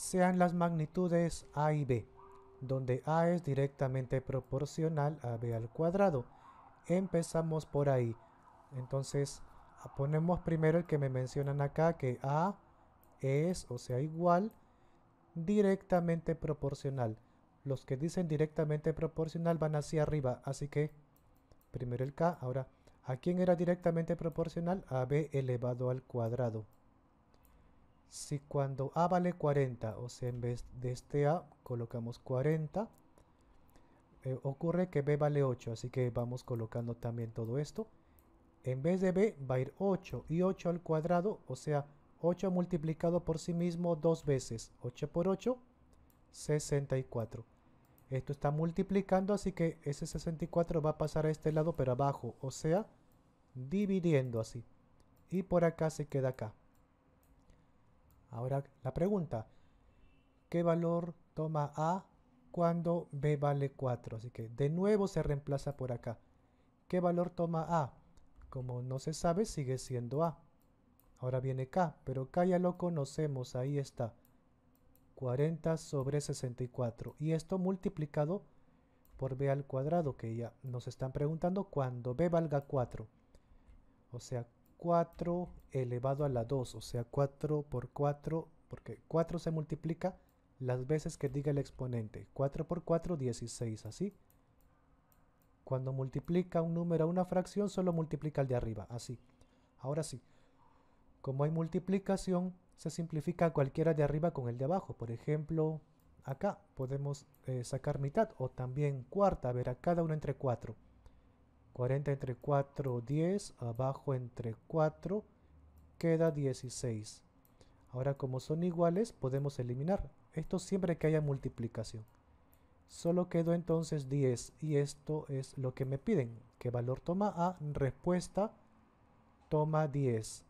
sean las magnitudes a y b, donde a es directamente proporcional a b al cuadrado. Empezamos por ahí. Entonces ponemos primero el que me mencionan acá, que a es, o sea, igual, directamente proporcional. Los que dicen directamente proporcional van hacia arriba, así que primero el k, ahora, ¿a quién era directamente proporcional? a b elevado al cuadrado. Si cuando A vale 40, o sea, en vez de este A colocamos 40, eh, ocurre que B vale 8, así que vamos colocando también todo esto. En vez de B va a ir 8 y 8 al cuadrado, o sea, 8 multiplicado por sí mismo dos veces. 8 por 8, 64. Esto está multiplicando, así que ese 64 va a pasar a este lado, pero abajo, o sea, dividiendo así. Y por acá se queda acá. Ahora la pregunta, ¿qué valor toma A cuando B vale 4? Así que de nuevo se reemplaza por acá. ¿Qué valor toma A? Como no se sabe, sigue siendo A. Ahora viene K, pero K ya lo conocemos, ahí está. 40 sobre 64. Y esto multiplicado por B al cuadrado, que ya nos están preguntando cuando B valga 4. O sea, 4 elevado a la 2, o sea 4 por 4, porque 4 se multiplica las veces que diga el exponente. 4 por 4, 16, así. Cuando multiplica un número a una fracción, solo multiplica el de arriba, así. Ahora sí, como hay multiplicación, se simplifica cualquiera de arriba con el de abajo. Por ejemplo, acá podemos eh, sacar mitad o también cuarta, a ver, a cada uno entre 4. 40 entre 4, 10. Abajo entre 4, queda 16. Ahora como son iguales, podemos eliminar. Esto siempre que haya multiplicación. Solo quedó entonces 10 y esto es lo que me piden. ¿Qué valor toma A? Respuesta toma 10.